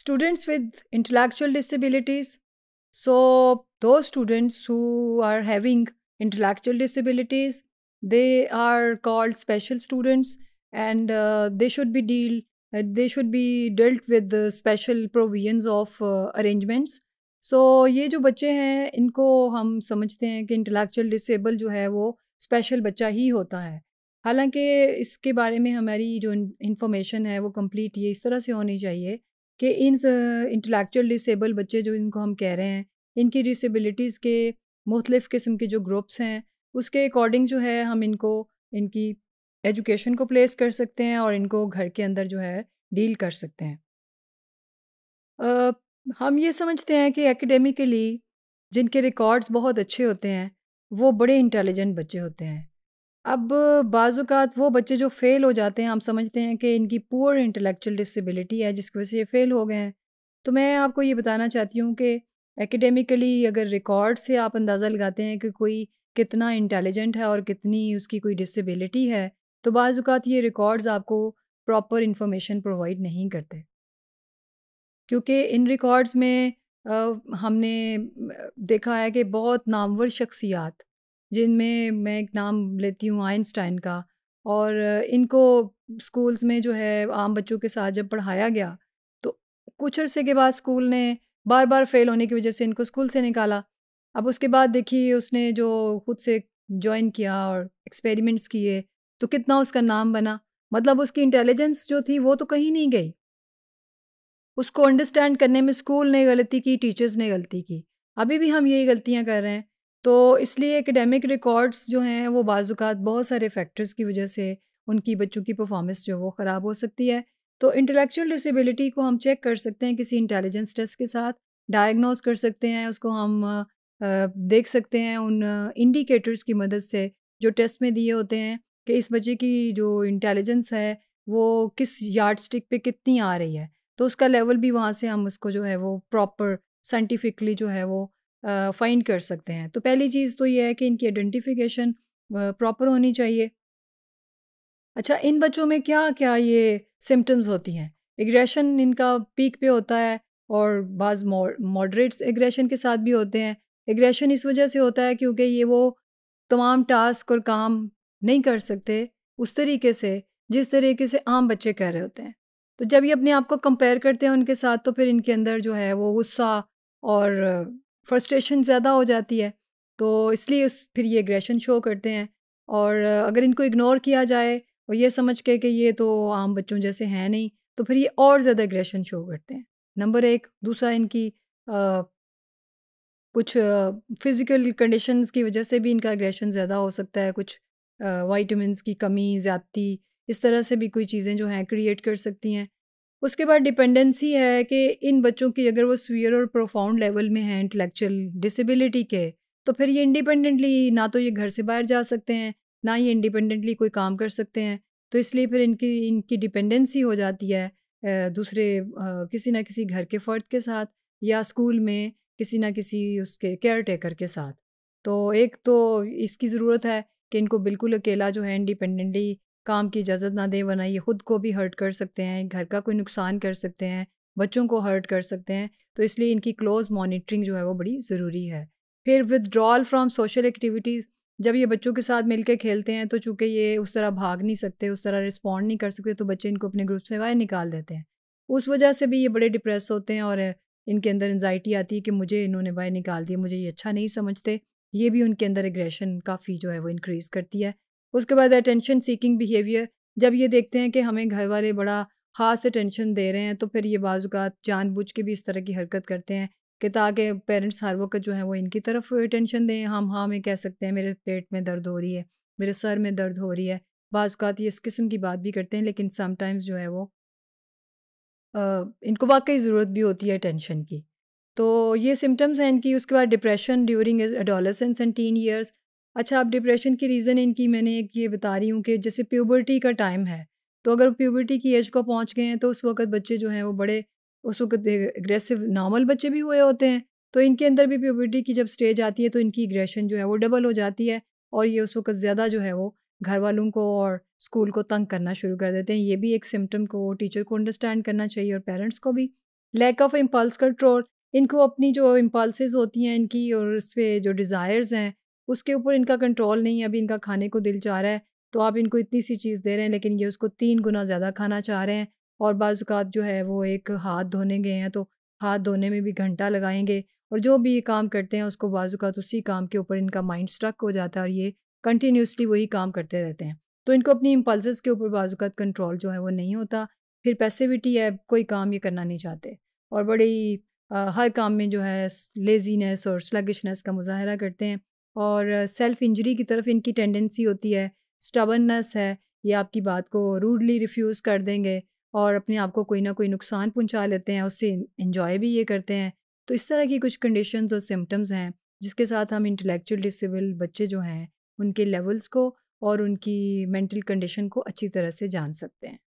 students with intellectual disabilities. So, those students who are having intellectual disabilities, they are called special students and uh, they should be deal uh, they should be dealt with the special provisions of uh, arrangements so so, ये जो बच्चे हैं इनको हम समझते हैं कि intellectual disable जो है वो स्पेशल बच्चा ही होता है हालांकि इसके बारे में हमारी जो इंफॉर्मेशन है वो कंप्लीट ये इस तरह से होनी चाहिए कि इन इंटेलेक्चुअल डिसेबल बच्चे जो इनको हम कह रहे हैं इनकी डिसेबिलिटीज़ के मुख्तफ किस्म के जो ग्रुप्स हैं उसके अकॉर्डिंग जो है हम इनको इनकी एजुकेशन को प्लेस कर सकते हैं और इनको घर के अंदर जो है डील कर सकते हैं आ, हम ये समझते हैं कि एकेडमिकली जिनके रिकॉर्ड्स बहुत अच्छे होते हैं वो बड़े इंटेलिजेंट बच्चे होते हैं अब बाज़ात वो बच्चे जो फ़ेल हो जाते हैं हम समझते हैं कि इनकी पुअर इंटेलेक्चुअल डिसेबिलिटी है जिसकी वजह से ये फ़ेल हो गए हैं तो मैं आपको ये बताना चाहती हूँ कि एकेडमिकली अगर रिकॉर्ड से आप अंदाज़ा लगाते हैं कि कोई कितना इंटेलिजेंट है और कितनी उसकी कोई डिसेबिलिटी है तो बाज़ात ये रिकॉर्ड्स आपको प्रॉपर इंफॉर्मेशन प्रोवाइड नहीं करते क्योंकि इन रिकॉर्ड्स में आ, हमने देखा है कि बहुत नामवर शख्सियात जिनमें मैं एक नाम लेती हूँ आइंस्टाइन का और इनको स्कूल्स में जो है आम बच्चों के साथ जब पढ़ाया गया तो कुछ अरसे के बाद स्कूल ने बार बार फेल होने की वजह से इनको स्कूल से निकाला अब उसके बाद देखिए उसने जो खुद से ज्वाइन किया और एक्सपेरिमेंट्स किए तो कितना उसका नाम बना मतलब उसकी इंटेलिजेंस जो थी वो तो कहीं नहीं गई उसको अंडरस्टैंड करने में स्कूल ने गलती की टीचर्स ने गलती की अभी भी हम यही गलतियाँ कर रहे हैं तो इसलिए एकेडमिक रिकॉर्ड्स जो हैं वो बाज़ात बहुत सारे फैक्टर्स की वजह से उनकी बच्चों की परफॉर्मेंस जो है वो ख़राब हो सकती है तो इंटेलेक्चुअल डिसेबिलिटी को हम चेक कर सकते हैं किसी इंटेलिजेंस टेस्ट के साथ डायग्नोस कर सकते हैं उसको हम देख सकते हैं उन इंडिकेटर्स की मदद से जो टेस्ट में दिए होते हैं कि इस बच्चे की जो इंटेलिजेंस है वो किस यार्ड स्टिक पर कितनी आ रही है तो उसका लेवल भी वहाँ से हम उसको जो है वो प्रॉपर साइंटिफिकली जो है वो फाइंड कर सकते हैं तो पहली चीज़ तो ये है कि इनकी आइडेंटिफिकेशन प्रॉपर होनी चाहिए अच्छा इन बच्चों में क्या क्या ये सिम्टम्स होती हैं एग्रेशन इनका पीक पे होता है और बाज़ मॉडरेट्स एग्रेशन के साथ भी होते हैं एग्रेशन इस वजह से होता है क्योंकि ये वो तमाम टास्क और काम नहीं कर सकते उस तरीके से जिस तरीके से आम बच्चे कह रहे होते हैं तो जब ये अपने आप को कंपेयर करते हैं उनके साथ तो फिर इनके अंदर जो है वो गुस्सा और फ्रस्ट्रेशन ज़्यादा हो जाती है तो इसलिए उस फिर ये एग्रेशन शो करते हैं और अगर इनको इग्नोर किया जाए और ये समझ के कि ये तो आम बच्चों जैसे हैं नहीं तो फिर ये और ज़्यादा एग्रेशन शो करते हैं नंबर एक दूसरा इनकी आ, कुछ फिज़िकल कंडीशंस की वजह से भी इनका एग्रेशन ज़्यादा हो सकता है कुछ वाइटमिनस की कमी ज़्यादती इस तरह से भी कोई चीज़ें जो हैं क्रिएट कर सकती हैं उसके बाद डिपेंडेंसी है कि इन बच्चों की अगर वो स्वीयर और प्रोफाउंड लेवल में हैं इंटेलेक्चुअल डिसेबिलिटी के तो फिर ये इंडिपेंडेंटली ना तो ये घर से बाहर जा सकते हैं ना ये इंडिपेंडेंटली कोई काम कर सकते हैं तो इसलिए फिर इनकी इनकी डिपेंडेंसी हो जाती है दूसरे किसी ना किसी घर के फ़र्द के साथ या स्कूल में किसी ना किसी उसके केयर टेकर के साथ तो एक तो इसकी ज़रूरत है कि इनको बिल्कुल अकेला जो है इंडिपेंडेंटली काम की इजाज़त ना दें वरना ये ख़ुद को भी हर्ट कर सकते हैं घर का कोई नुकसान कर सकते हैं बच्चों को हर्ट कर सकते हैं तो इसलिए इनकी क्लोज मॉनिटरिंग जो है वो बड़ी ज़रूरी है फिर विदड्रॉल फ्राम सोशल एक्टिविटीज़ जब ये बच्चों के साथ मिलकर खेलते हैं तो चूंकि ये उस तरह भाग नहीं सकते उस तरह रिस्पॉन्ड नहीं कर सकते तो बच्चे इनको अपने ग्रुप से बाहर निकाल देते हैं उस वजह से भी ये बड़े डिप्रेस होते हैं और इनके अंदर एनजाइटी आती है कि मुझे इन्होंने बाहर निकाल दिया मुझे ये अच्छा नहीं समझते ये भी उनके अंदर एग्रेशन काफ़ी जो है वो इनक्रीज़ करती है उसके बाद अटेंशन सीकिंग बिहेवियर जब ये देखते हैं कि हमें घर वाले बड़ा ख़ास अटेंशन दे रहे हैं तो फिर ये बाज़ात जानबूझ के भी इस तरह की हरकत करते हैं कि ताकि पेरेंट्स हर वक्त जो है वो इनकी तरफ अटेंशन दें हम हाँ में कह सकते हैं मेरे पेट में दर्द हो रही है मेरे सर में दर्द हो रही है बाज़ात ये इस किस्म की बात भी करते हैं लेकिन समटाइम्स जो है वो आ, इनको वाकई ज़रूरत भी होती है अटेंशन की तो ये सिम्टम्स हैं इनकी उसके बाद depression during adolescence and teen years अच्छा आप डिप्रेशन की रीज़न इनकी मैंने एक ये बता रही हूँ कि जैसे प्योबर्टी का टाइम है तो अगर प्योबर्टी की एज को पहुँच गए हैं तो उस वक़्त बच्चे जो हैं वो बड़े उस वक़्त एग्रेसिव नॉर्मल बच्चे भी हुए होते हैं तो इनके अंदर भी प्योबर्टी की जब स्टेज आती है तो इनकी एग्रेशन जो है वो डबल हो जाती है और ये उस वक़्त ज़्यादा जो है वो घर वालों को और स्कूल को तंग करना शुरू कर देते हैं ये भी एक सिम्टम को टीचर को अंडरस्टैंड करना चाहिए और पेरेंट्स को भी लैक ऑफ इम्पल्स कंट्रोल इनको अपनी जो इम्पल्स होती हैं इनकी और उस पर जो डिज़ायर्स हैं उसके ऊपर इनका कंट्रोल नहीं है अभी इनका खाने को दिल चाह रहा है तो आप इनको इतनी सी चीज़ दे रहे हैं लेकिन ये उसको तीन गुना ज़्यादा खाना चाह रहे हैं और बाज़ात जो है वो एक हाथ धोने गए हैं तो हाथ धोने में भी घंटा लगाएंगे और जो भी ये काम करते हैं उसको बाज़ात उसी काम के ऊपर इनका माइंड स्ट्रक हो जाता है और ये कंटिन्यूसली वही काम करते रहते हैं तो इनको अपनी इम्पल्स के ऊपर बाज़ात कंट्रोल जो है वो नहीं होता फिर पैसिविटी है कोई काम ये करना नहीं चाहते और बड़ी हर काम में जो है लेज़ीनेस और स्लगिशनेस का मुजाहरा करते हैं और सेल्फ इंजरी की तरफ इनकी टेंडेंसी होती है स्टबननेस है ये आपकी बात को रूडली रिफ्यूज़ कर देंगे और अपने आप को कोई ना कोई नुकसान पहुंचा लेते हैं उससे इन्जॉय भी ये करते हैं तो इस तरह की कुछ कंडीशन और सिम्टम्स हैं जिसके साथ हम इंटेलेक्चुअल डिसेबल बच्चे जो हैं उनके लेवल्स को और उनकी मेंटल कंडीशन को अच्छी तरह से जान सकते हैं